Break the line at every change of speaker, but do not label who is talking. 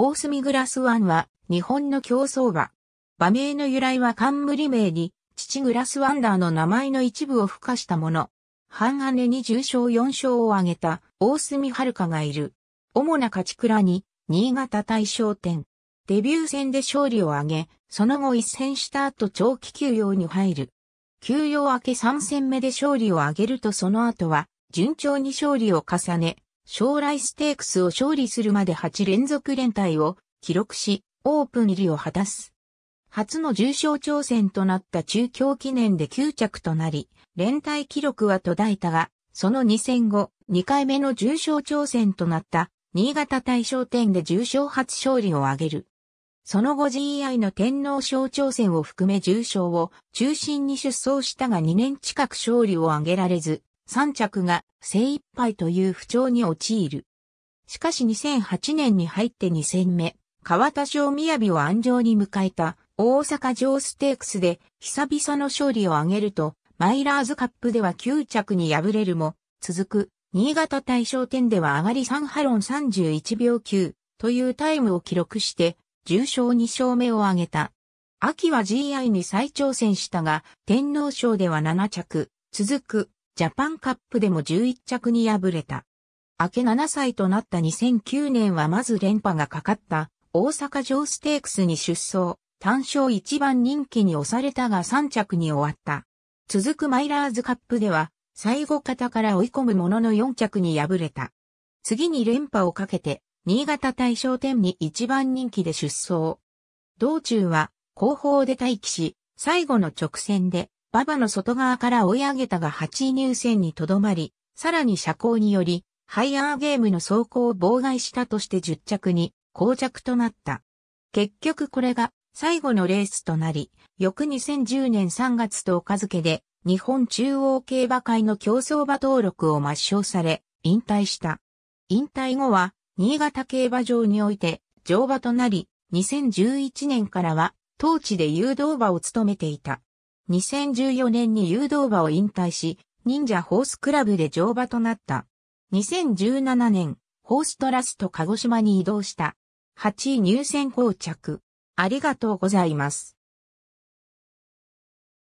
大隅グラスワンは日本の競走馬。馬名の由来は冠名に、父グラスワンダーの名前の一部を付加したもの。半姉に重賞4勝を挙げた大隅遥がいる。主な勝ち倉に、新潟大賞店。デビュー戦で勝利を挙げ、その後一戦した後長期休養に入る。休養明け3戦目で勝利を挙げるとその後は、順調に勝利を重ね、将来ステークスを勝利するまで8連続連帯を記録し、オープン入りを果たす。初の重賞挑戦となった中京記念で9着となり、連帯記録は途絶えたが、その2戦後、2回目の重賞挑戦となった、新潟大賞典で重賞初勝利を挙げる。その後 GI の天皇賞挑戦を含め重賞を中心に出走したが2年近く勝利を挙げられず、3着が精一杯という不調に陥る。しかし2008年に入って2戦目、川田賞雅を安城に迎えた大阪城ステークスで久々の勝利を挙げると、マイラーズカップでは9着に敗れるも、続く新潟大賞点では上がり3ハロン31秒9というタイムを記録して、重賞2勝目を挙げた。秋は GI に再挑戦したが、天皇賞では7着、続くジャパンカップでも11着に敗れた。明け7歳となった2009年はまず連覇がかかった大阪城ステークスに出走、単勝1番人気に押されたが3着に終わった。続くマイラーズカップでは、最後方から追い込むものの4着に敗れた。次に連覇をかけて、新潟大賞店に1番人気で出走。道中は、後方で待機し、最後の直線で、馬場の外側から追い上げたが8位入線にとどまり、さらに車高により、ハイアーゲームの走行を妨害したとして10着に、膠着となった。結局これが最後のレースとなり、翌2010年3月10日付で、日本中央競馬会の競走馬登録を抹消され、引退した。引退後は、新潟競馬場において、乗馬となり、2011年からは、当地で誘導馬を務めていた。2014年に誘導馬を引退し、忍者ホースクラブで乗馬となった。2017年、ホーストラスト鹿児島に移動した。8位入選膠着。ありがとうございます。